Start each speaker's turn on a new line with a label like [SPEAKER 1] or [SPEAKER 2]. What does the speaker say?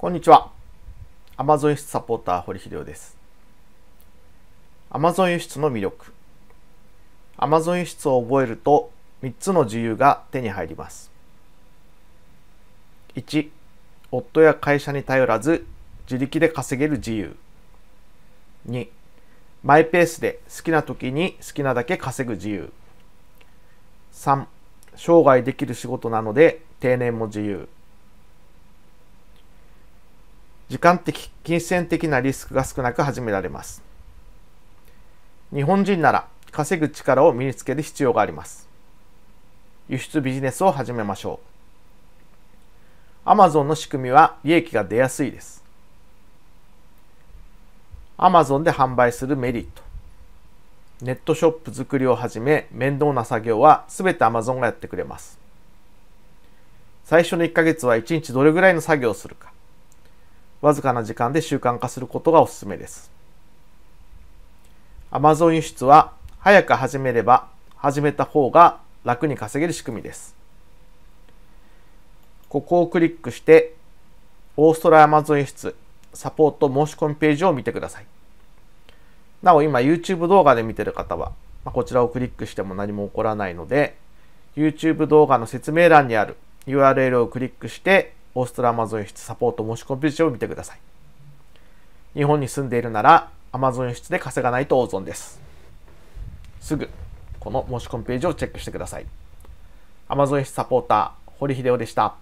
[SPEAKER 1] こんにちは。Amazon 輸出サポーター、堀秀夫です。Amazon 輸出の魅力。Amazon 輸出を覚えると、3つの自由が手に入ります。1、夫や会社に頼らず、自力で稼げる自由。2、マイペースで好きな時に好きなだけ稼ぐ自由。3、生涯できる仕事なので、定年も自由。時間的、金銭的なリスクが少なく始められます。日本人なら稼ぐ力を身につける必要があります。輸出ビジネスを始めましょう。Amazon の仕組みは利益が出やすいです。Amazon で販売するメリット。ネットショップ作りをはじめ面倒な作業は全て Amazon がやってくれます。最初の1ヶ月は1日どれぐらいの作業をするか。わずかな時間で習慣化することがおすすめです。Amazon 輸出は早く始めれば始めた方が楽に稼げる仕組みです。ここをクリックして、オーストラリア Amazon 輸出サポート申し込みページを見てください。なお今 YouTube 動画で見てる方は、こちらをクリックしても何も起こらないので、YouTube 動画の説明欄にある URL をクリックしてオーストラアマゾン輸出サポート申し込みページを見てください。日本に住んでいるならアマゾン輸出で稼がないと大損です。すぐ、この申し込みページをチェックしてください。アマゾン輸出サポーター、堀秀夫でした。